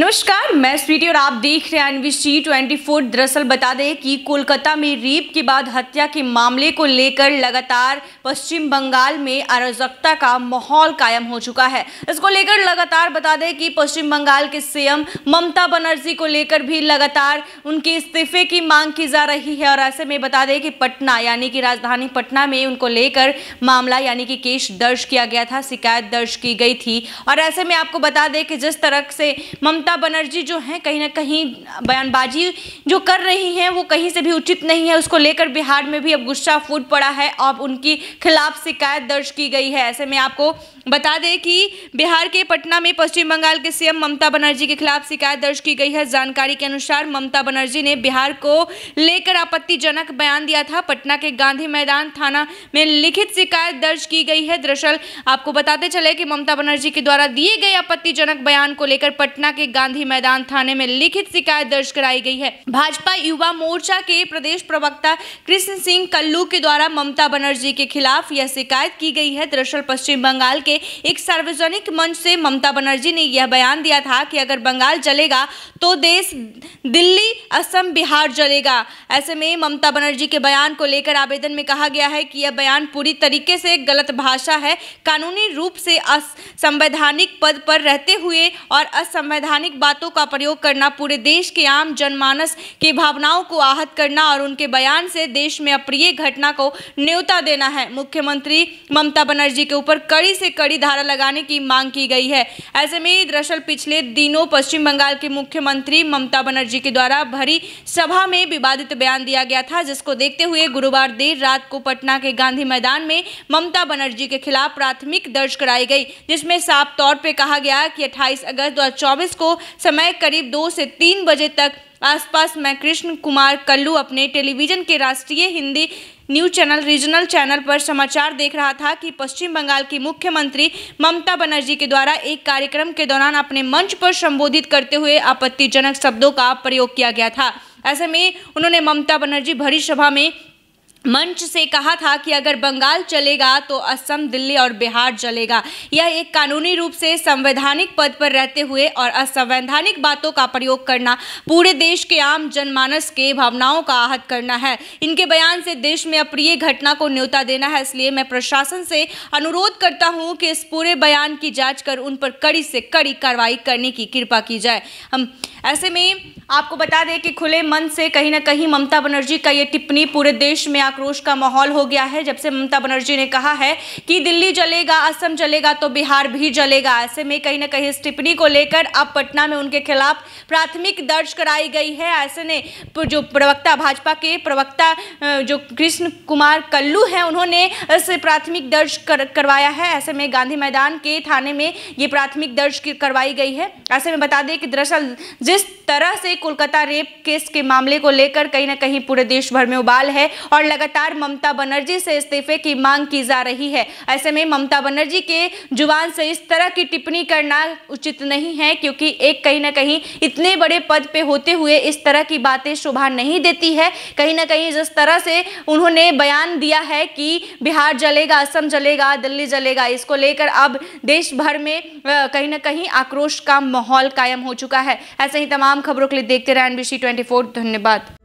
नमस्कार मैं स्वीटी और आप देख रहे हैं सी ट्वेंटी फोर दरअसल बता दें कि कोलकाता में रेप के बाद हत्या के मामले को लेकर लगातार पश्चिम बंगाल में अराजकता का माहौल कायम हो चुका है इसको लेकर लगातार बता दें कि पश्चिम बंगाल के सीएम ममता बनर्जी को लेकर भी लगातार उनके इस्तीफे की मांग की जा रही है और ऐसे में बता दें कि पटना यानी कि राजधानी पटना में उनको लेकर मामला यानी कि केस दर्ज किया गया था शिकायत दर्ज की गई थी और ऐसे में आपको बता दें कि जिस तरह से ममता ममता बनर्जी जो हैं कहीं ना कहीं बयानबाजी जो कर रही हैं वो कहीं से भी उचित नहीं है उसको लेकर बिहार में भी अब गुस्सा फूट पड़ा है अब उनकी खिलाफ शिकायत दर्ज की गई है ऐसे में आपको बता दें कि बिहार के पटना में पश्चिम बंगाल के सीएम ममता बनर्जी के खिलाफ शिकायत दर्ज की गई है जानकारी के अनुसार ममता बनर्जी ने बिहार को लेकर आपत्तिजनक बयान दिया था पटना के गांधी मैदान थाना में लिखित शिकायत दर्ज की गई है दरअसल आपको बताते चले कि ममता बनर्जी के द्वारा दिए गए आपत्तिजनक बयान को लेकर पटना के गांधी मैदान थाने में लिखित शिकायत दर्ज कराई गई है भाजपा युवा मोर्चा के प्रदेश प्रवक्ता कृष्ण सिंह कल्लू के द्वारा ममता बनर्जी के खिलाफ यह शिकायत की गई है दरअसल पश्चिम बंगाल के एक सार्वजनिक मंच से ममता बनर्जी ने यह बयान दिया था कि अगर बंगाल जलेगा तो देश दिल्ली असम बिहार जलेगा ऐसे में ममता बनर्जी के बयान को लेकर आवेदन में कहा गया है कि यह बयान पूरी तरीके से गलत भाषा है कानूनी रूप से असंवैधानिक पद पर रहते हुए और असंवैधानिक संवैधानिक बातों का प्रयोग करना पूरे देश के आम जनमानस की भावनाओं को आहत करना और उनके बयान से देश में अप्रिय घटना को न्योता देना है मुख्यमंत्री ममता बनर्जी के ऊपर कड़ी से कड़ी धारा लगाने की मांग की गई है ऐसे में दरअसल पिछले दिनों पश्चिम बंगाल के मुख्यमंत्री ममता बनर्जी के द्वारा भरी सभा में विवादित बयान दिया गया था जिसको देखते हुए गुरुवार देर रात को पटना के गांधी मैदान में ममता बनर्जी के खिलाफ प्राथमिक दर्ज कराई गई जिसमें साफ तौर पर कहा गया कि 28 अगस्त 2024 को समय करीब दो से तीन बजे तक आसपास मैं कृष्ण कुमार कल्लू अपने टेलीविज़न के राष्ट्रीय Hindi news channel regional channel पर समाचार देख रहा था कि पश्चिम बंगाल की मुख्यमंत्री ममता बनर्जी के द्वारा एक कार्यक्रम के दौरान अपने मंच पर संबोधित करते हुए आपत्तिजनक शब्दों का प्रयोग किया गया था ऐसे में उन्होंने ममता बनर्जी भरी सभा में मंच से कहा था कि अगर बंगाल चलेगा तो असम दिल्ली और बिहार चलेगा यह एक कानूनी रूप से संवैधानिक पद पर रहते हुए और असंवैधानिक बातों का प्रयोग करना पूरे देश के आम जनमानस के भावनाओं का आहत करना है इनके बयान से देश में अप्रिय घटना को न्योता देना है इसलिए मैं प्रशासन से अनुरोध करता हूँ कि इस पूरे बयान की जाँच कर उन पर कड़ी से कड़ी कार्रवाई करने की कृपा की जाए हम ऐसे में आपको बता दें कि खुले मन से कहीं ना कहीं ममता बनर्जी का ये टिप्पणी पूरे देश में आक्रोश का माहौल हो गया है जब से ममता बनर्जी ने कहा है कि दिल्ली जलेगा असम जलेगा तो बिहार भी जलेगा ऐसे में कहीं ना कहीं इस टिप्पणी को लेकर अब पटना में उनके खिलाफ प्राथमिक दर्ज कराई गई है ऐसे ने जो प्रवक्ता भाजपा के प्रवक्ता जो कृष्ण कुमार कल्लू हैं उन्होंने इसे प्राथमिक दर्ज कर, करवाया है ऐसे में गांधी मैदान के थाने में ये प्राथमिक दर्ज करवाई गई है ऐसे में बता दें कि दरअसल जिस तरह से कोलकाता रेप केस के मामले को लेकर कहीं ना कहीं पूरे देश भर में उबाल है और लग लगातार ममता बनर्जी से इस्तीफे की मांग की जा रही है ऐसे में ममता बनर्जी के जुबान से इस तरह की टिप्पणी करना उचित नहीं है क्योंकि एक कहीं ना कहीं इतने बड़े पद पे होते हुए इस तरह की बातें शोभा नहीं देती है कहीं ना कहीं जिस तरह से उन्होंने बयान दिया है कि बिहार जलेगा असम जलेगा दिल्ली जलेगा इसको लेकर अब देश भर में कहीं ना कहीं आक्रोश का माहौल कायम हो चुका है ऐसे ही तमाम खबरों के लिए देखते रहे एनबीसी ट्वेंटी धन्यवाद